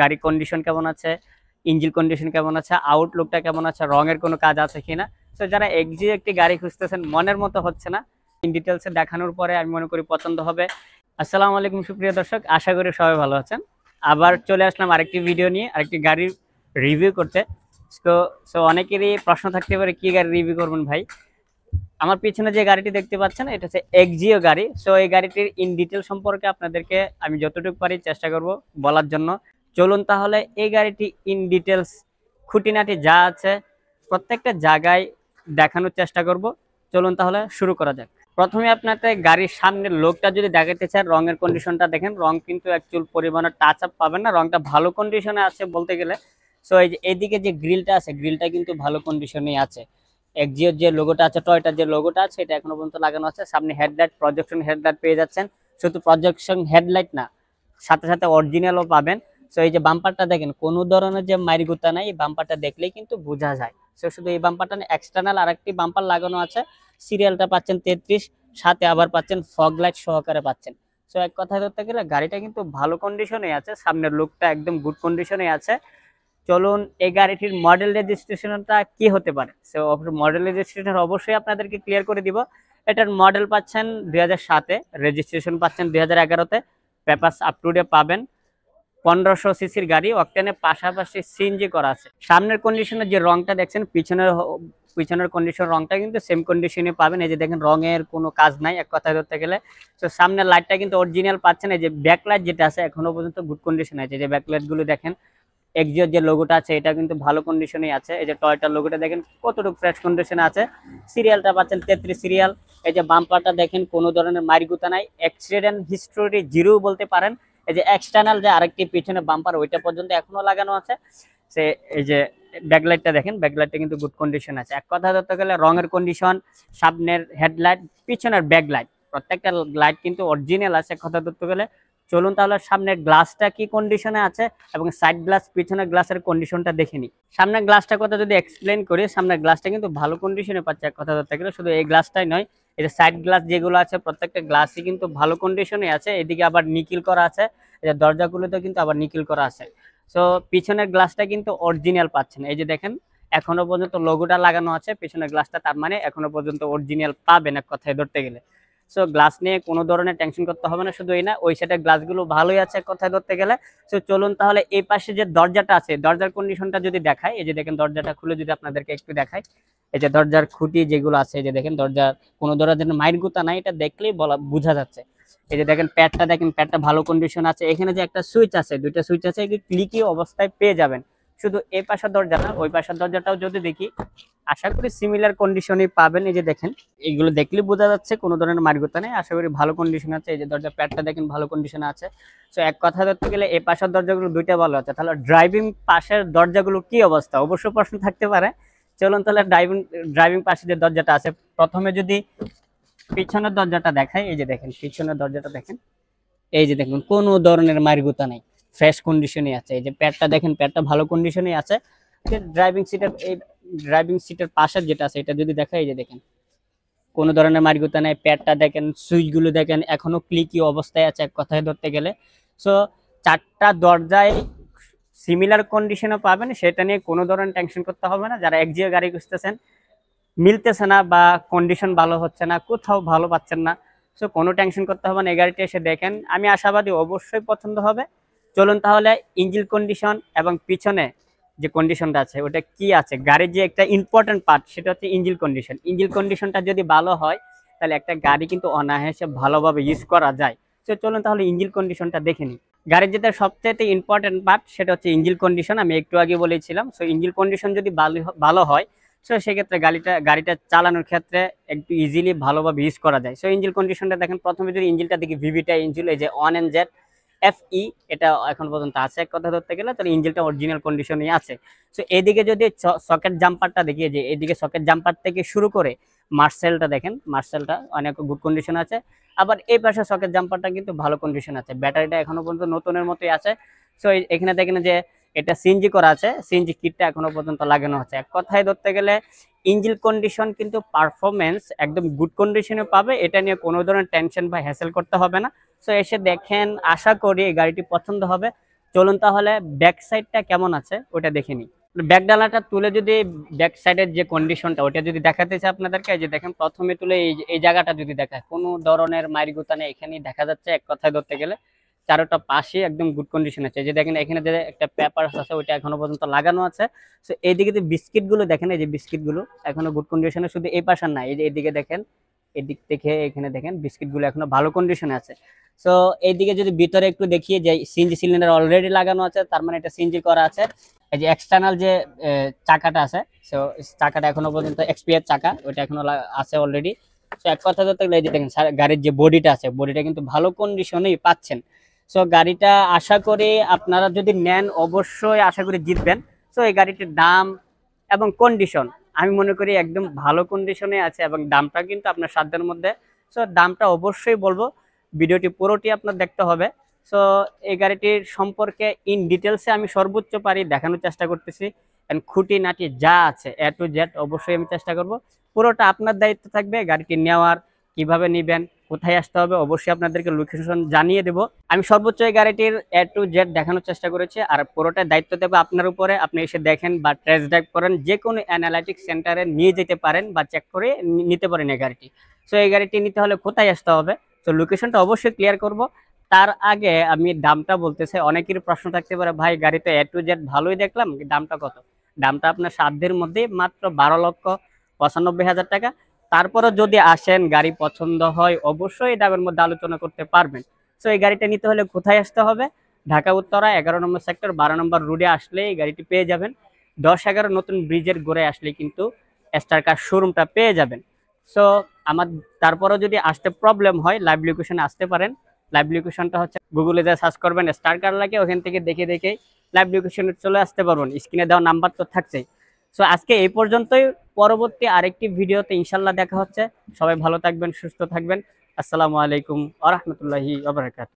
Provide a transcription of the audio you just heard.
গাড়ির কন্ডিশন কেমন আছে ইঞ্জিন কন্ডিশন কেমন আছে আউটলুকটা কেমন আছে রঙের কোনো কাজ আছে কিনা তো যারা একজি একটি গাড়ি খুঁজতেছেন মনের মতো হচ্ছে না ইন ডিটেলসে দেখানোর পরে আমি মনে করি পছন্দ হবে আসসালামু আলাইকুম সুপ্রিয় দর্শক আশা করি সবাই ভালো আছেন আবার চলে আসলাম আরেকটি ভিডিও নিয়ে আরেকটি গাড়ির রিভিউ করতে তো সো অনেকেরই প্রশ্ন থাকতে পারে কী গাড়ি রিভিউ করবেন ভাই আমার পিছনে যে গাড়িটি দেখতে পাচ্ছেন এটা হচ্ছে এক্সিও গাড়ি সো এই গাড়িটির ইন ডিটেল সম্পর্কে আপনাদেরকে আমি যতটুকু পারি চেষ্টা করব বলার জন্য চলুন তাহলে এই গাড়িটি ইন ডিটেলস খুঁটিনাটি যা আছে প্রত্যেকটা জায়গায় দেখানোর চেষ্টা করব চলুন তাহলে শুরু করা যাক প্রথমে আপনাকে গাড়ির সামনের লোকটা যদি দেখাতে চান রঙের কন্ডিশনটা দেখেন রং কিন্তু অ্যাকচুয়াল পরিমাণে টাচ আপ পাবেন না রংটা ভালো কন্ডিশনে আছে বলতে গেলে সো এই যে এদিকে যে গ্রিলটা আছে গ্রিলটা কিন্তু ভালো কন্ডিশনেই আছে একজিওর যে লোগোটা আছে টয়টার যে লোগোটা আছে এটা এখনও পর্যন্ত লাগানো আছে সামনে হেডলাইট প্রজেকশন হেডলাইট পেয়ে যাচ্ছেন শুধু প্রজেকশন হেডলাইট না সাথে সাথে অরিজিনালও পাবেন সো এই যে বাম্পারটা দেখেন কোনো ধরনের যে মারিগুতা নাই এই বাম্পারটা দেখলেই কিন্তু বোঝা যায় সো শুধু এই বাম্পারটা এক্সটার্নাল আর একটি বাম্পার লাগানো আছে সিরিয়ালটা পাচ্ছেন তেত্রিশ সাথে আবার পাচ্ছেন ফগ লাইট সহকারে পাচ্ছেন সো এক কথায় ধরতে গেলে গাড়িটা কিন্তু ভালো কন্ডিশনে আছে সামনের লুকটা একদম গুড কন্ডিশনে আছে চলুন এই গাড়িটির মডেল রেজিস্ট্রেশনটা কি হতে পারে সো মডেল রেজিস্ট্রেশন অবশ্যই আপনাদেরকে ক্লিয়ার করে দিব এটার মডেল পাচ্ছেন দুই হাজার রেজিস্ট্রেশন পাচ্ছেন দুই হাজার পেপারস আপ টু ডে পাবেন পনেরোশো সিসির গাড়ি অকটেনের পাশাপাশি সিএনজি করা আছে সামনের কন্ডিশনের যে রংটা দেখছেন পিছনের পিছনের কন্ডিশন রংটা কিন্তু সেম কন্ডিশনে পাবেন এই যে দেখেন রঙের কোনো কাজ নাই এক কথায় ধরতে গেলে তো সামনের লাইটটা কিন্তু অরিজিনাল পাচ্ছেন এই যে ব্যাকলাইট যেটা আছে এখনো পর্যন্ত গুড কন্ডিশন আছে যে ব্যাকলাইটগুলো দেখেন এক্সিওর যে লোগোটা আছে এটা কিন্তু ভালো কন্ডিশনে আছে এই যে টয়টার লোগোটা দেখেন কতটুকু ফ্রেশ কন্ডিশনে আছে সিরিয়ালটা পাচ্ছেন তেত্রিশ সিরিয়াল এই যে বাম্পারটা দেখেন কোনো ধরনের মারিগুতা নাই অ্যাক্সিডেন্ট হিস্টোরি জিরো বলতে পারেন এই যে এক্সটার্নাল যে আরেকটি পিছনে বাম্পার ওইটা পর্যন্ত এখনো লাগানো আছে সে এই যে ব্যাকলাইটটা দেখেন ব্যাকলাইটটা কিন্তু গুড কন্ডিশন আছে এক কথা ধরতে গেলে রঙের কন্ডিশন সামনের হেডলাইট পিছনের ব্যাকলাইট প্রত্যেকটা লাইট কিন্তু অরিজিনাল আছে এক কথা ধরতে গেলে চলুন তাহলে সামনের গ্লাসটা কি কন্ডিশনে আছে এবং সাইড গ্লাস পিছনের গ্লাসের কন্ডিশনটা দেখে নিই সামনের গ্লাসটা কথা যদি এক্সপ্লেন করি সামনের গ্লাসটা কিন্তু ভালো কন্ডিশনে পাচ্ছে এক কথা ধরতে গেলে শুধু এই গ্লাসটাই নয় এটা সাইড গ্লাস যেগুলো আছে প্রত্যেকটা গ্লাসই কিন্তু ভালো কন্ডিশনে আছে এদিকে আবার নিকিল করা আছে এটা দরজাগুলোতে কিন্তু আবার নিকিল করা আছে সো পিছনের গ্লাসটা কিন্তু অরিজিনাল পাচ্ছেন এই যে দেখেন এখনো পর্যন্ত লোগোটা লাগানো আছে পিছনের গ্লাসটা তার মানে এখনো পর্যন্ত অরিজিনাল পাবেন এক কথায় ধরতে গেলে সো গ্লাস নিয়ে কোনো ধরনের টেনশন করতে হবে না শুধু এই না ওই সাইডের গ্লাসগুলো ভালোই আছে কথায় ধরতে গেলে সো চলুন তাহলে এই পাশে যে দরজাটা আছে দরজার কন্ডিশনটা যদি দেখায় এই যে দেখেন দরজাটা খুলে যদি আপনাদেরকে একটু দেখায় এটা দরজার খুঁটি যেগুলো আছে যে দেখেন দরজার কোনো দরজার মাইর গুতা নাই এটা দেখলেই বলা বোঝা যাচ্ছে এই যে দেখেন প্যাডটা দেখেন প্যাডটা ভালো কন্ডিশন আছে এখানে যে একটা সুইচ আছে দুইটা সুইচ আছে ক্লিকি অবস্থায় পেয়ে যাবেন শুধু এই পাশের দরজা না ওই পাশের দরজাটাও যদি দেখি আশা করি সিমিলার কন্ডিশনে পাবেন এই যে দেখেন এগুলো দেখলে বোঝা যাচ্ছে কোনো ধরনের মার্গতা নেই আশা করি ভালো কন্ডিশন আছে এই যে দরজা প্যাডটা দেখেন ভালো কন্ডিশনে আছে সো এক কথা ধরতে গেলে এই পাশের দরজাগুলো দুইটা ভালো আছে তাহলে ড্রাইভিং পাশের দরজাগুলো কি অবস্থা অবশ্য প্রশ্ন থাকতে পারে চলুন তাহলে ড্রাইভিং ড্রাইভিং পাশে যে দরজাটা আছে প্রথমে যদি পিছনের দরজাটা দেখাই এই যে দেখেন পিছনের দরজাটা দেখেন এই যে দেখুন কোনো ধরনের মারিগুতা নেই ফ্রেশ কন্ডিশনে আছে এই যে প্যাডটা দেখেন প্যাডটা ভালো কন্ডিশনে আছে ড্রাইভিং সিটের এই ড্রাইভিং সিটের পাশের যেটা আছে এটা যদি দেখা এই যে দেখেন কোনো ধরনের মারিগুতা নেই প্যাডটা দেখেন সুইচগুলো দেখেন এখনও ক্লিকি অবস্থায় আছে এক কথায় ধরতে গেলে সো চারটা দরজায় সিমিলার কন্ডিশনও পাবেন সেটা নিয়ে কোনো ধরনের টেনশন করতে হবে না যারা একজিও গাড়ি খুঁজতেছেন মিলতেছে না বা কন্ডিশন ভালো হচ্ছে না কোথাও ভালো পাচ্ছেন না সো কোনো টেনশন করতে হবে না এই গাড়িটি এসে দেখেন আমি আশাবাদী অবশ্যই পছন্দ হবে চলুন তাহলে ইঞ্জিল কন্ডিশন এবং পিছনে যে কন্ডিশনটা আছে ওটা কি আছে গাড়ির যে একটা ইম্পর্টেন্ট পার্ট সেটা হচ্ছে ইঞ্জিল কন্ডিশন ইঞ্জিল কন্ডিশনটা যদি ভালো হয় তাহলে একটা গাড়ি কিন্তু অনায়াসে ভালোভাবে ইউজ করা যায় সো চলুন তাহলে ইঞ্জিল কন্ডিশনটা দেখে নিই গাড়ির যেটা সবচাইতে ইম্পর্টেন্ট পার্ট সেটা হচ্ছে ইঞ্জিল কন্ডিশন আমি একটু আগে বলেছিলাম সো ইঞ্জিল কন্ডিশন যদি ভালো হয় সো সেক্ষেত্রে গাড়িটা গাড়িটা চালানোর ক্ষেত্রে একটু ইজিলি ভালোভাবে ইউজ করা যায় সো ইঞ্জিল কন্ডিশনটা দেখেন প্রথমে যদি ইঞ্জিলটা দেখি ভিভিটা ইঞ্জিল এই যে one N Z F E এটা এখন পর্যন্ত আছে এক কথা ধরতে গেলে তাহলে ইঞ্জিলটা অরিজিনাল কন্ডিশনেই আছে সো এদিকে যদি সকেট জাম্পারটা দেখিয়ে যে এদিকে সকেট জাম্পার থেকে শুরু করে মার্সেলটা দেখেন মার্সেলটা অনেক গুড কন্ডিশন আছে আবার এই পাশে সকেট জাম্পারটা কিন্তু ভালো কন্ডিশন আছে ব্যাটারিটা এখনো পর্যন্ত নতুনের মতোই আছে সো এখানে দেখেন যে এটা সিনজি করা আছে সিনজি কিটটা এখনো পর্যন্ত লাগানো আছে এক কথায় ধরতে গেলে ইঞ্জিল কন্ডিশন কিন্তু পারফরমেন্স একদম গুড কন্ডিশনে পাবে এটা নিয়ে কোনো ধরনের টেনশন বা হ্যাসেল করতে হবে না সো এসে দেখেন আশা করি এই গাড়িটি পছন্দ হবে চলুন তাহলে ব্যাক সাইডটা কেমন আছে ওটা দেখে নিই ব্যাক মানে ডালাটা তুলে যদি ব্যাক সাইডের যে কন্ডিশনটা ওটা যদি দেখাতেছে আপনাদেরকে যে দেখেন প্রথমে তুলে এই জায়গাটা যদি দেখায় কোনো ধরনের মাইরিগুতা নেই এখানেই দেখা যাচ্ছে এক কথায় ধরতে গেলে চারোটা পাশে একদম গুড কন্ডিশন আছে যে দেখেন এখানে যে একটা পেপার আছে ওইটা এখনো পর্যন্ত লাগানো আছে সো এইদিকে যে বিস্কিটগুলো দেখেন এই যে বিস্কিটগুলো এখনো গুড কন্ডিশনে শুধু এই পাশার নাই এই যে এইদিকে দেখেন এদিক থেকে এখানে দেখেন বিস্কিটগুলো এখনো ভালো কন্ডিশনে আছে সো এইদিকে যদি ভিতরে একটু দেখিয়ে যে সিঞ্জি সিলিন্ডার অলরেডি লাগানো আছে তার মানে এটা সিঞ্জি করা আছে এই যে এক্সটার্নাল যে চাকাটা আছে সো চাকাটা এখনো পর্যন্ত এক্সপিয়ার চাকা ওটা এখনো আছে অলরেডি সো এক কথা ধরতে গেলে দেখেন গাড়ির যে বডিটা আছে বডিটা কিন্তু ভালো কন্ডিশনেই পাচ্ছেন সো গাড়িটা আশা করি আপনারা যদি নেন অবশ্যই আশা করি জিতবেন সো এই গাড়িটির দাম এবং কন্ডিশন আমি মনে করি একদম ভালো কন্ডিশনে আছে এবং দামটা কিন্তু আপনার সাধ্যের মধ্যে সো দামটা অবশ্যই বলবো ভিডিওটি পুরোটি আপনার দেখতে হবে সো এই গাড়িটির সম্পর্কে ইন ডিটেলসে আমি সর্বোচ্চ পারি দেখানোর চেষ্টা করতেছি অ্যান্ড খুঁটি নাটি যা আছে এ টু জেড অবশ্যই আমি চেষ্টা করব পুরোটা আপনার দায়িত্ব থাকবে গাড়িটি নেওয়ার কিভাবে নিবেন কোথায় আসতে হবে অবশ্যই আপনাদেরকে লোকেশন জানিয়ে দেব আমি সর্বোচ্চ এই গাড়িটির এ টু জেড দেখানোর চেষ্টা করেছি আর পুরোটাই দায়িত্ব দেবো আপনার উপরে আপনি এসে দেখেন বা টেস্ট ড্রাইভ করেন যে কোনো অ্যানালাইটিক সেন্টারে নিয়ে যেতে পারেন বা চেক করে নিতে পারেন এই গাড়িটি সো এই গাড়িটি নিতে হলে কোথায় আসতে হবে তো লোকেশনটা অবশ্যই ক্লিয়ার করব তার আগে আমি দামটা বলতে চাই অনেকের প্রশ্ন থাকতে পারে ভাই গাড়িতে এ টু জেড ভালোই দেখলাম দামটা কত দামটা আপনার সাধ্যের মধ্যে মাত্র বারো লক্ষ পঁচানব্বই হাজার টাকা তারপরে যদি আসেন গাড়ি পছন্দ হয় অবশ্যই দামের মধ্যে আলোচনা করতে পারবেন সো এই গাড়িটা নিতে হলে কোথায় আসতে হবে ঢাকা উত্তরা এগারো নম্বর সেক্টর বারো নম্বর রোডে আসলে এই গাড়িটি পেয়ে যাবেন দশ এগারো নতুন ব্রিজের গোড়ায় আসলে কিন্তু স্টার কার শোরুমটা পেয়ে যাবেন সো আমার তারপরও যদি আসতে প্রবলেম হয় লাইভ লোকেশনে আসতে পারেন লাইভ লোকেশনটা হচ্ছে গুগলে যা সার্চ করবেন স্টার কার লাগে ওখান থেকে দেখে দেখে লাইভ লোকেশনে চলে আসতে পারবেন স্ক্রিনে দেওয়া নাম্বার তো থাকছেই সো আজকে এই পর্যন্তই পরবর্তী আরেকটি ভিডিওতে ইনশাল্লাহ দেখা হচ্ছে সবাই ভালো থাকবেন সুস্থ থাকবেন আসসালামু আলাইকুম আ রহমতুল্লাহি